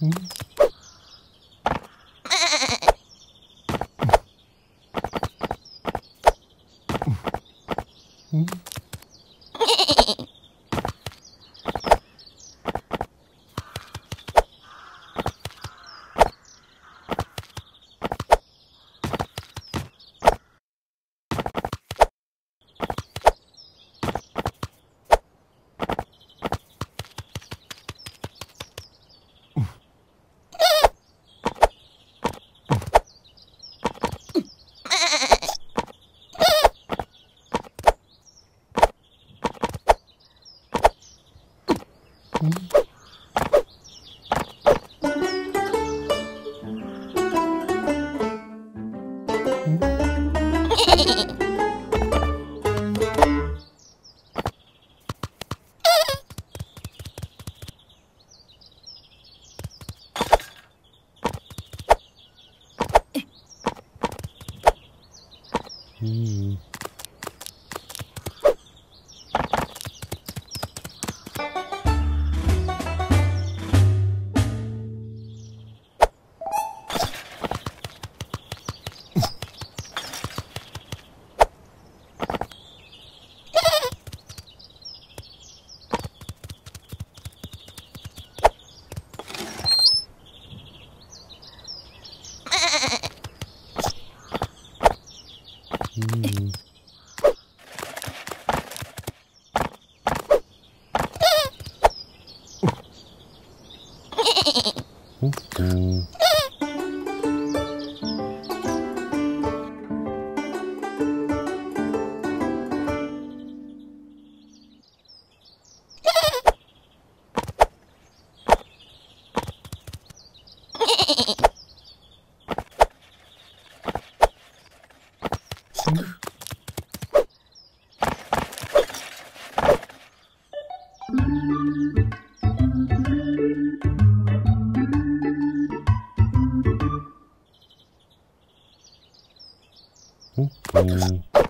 Mm-hmm. mm-hmm. mm-hmm. ね。Mm-hmm. Oh. 어? 오, 오.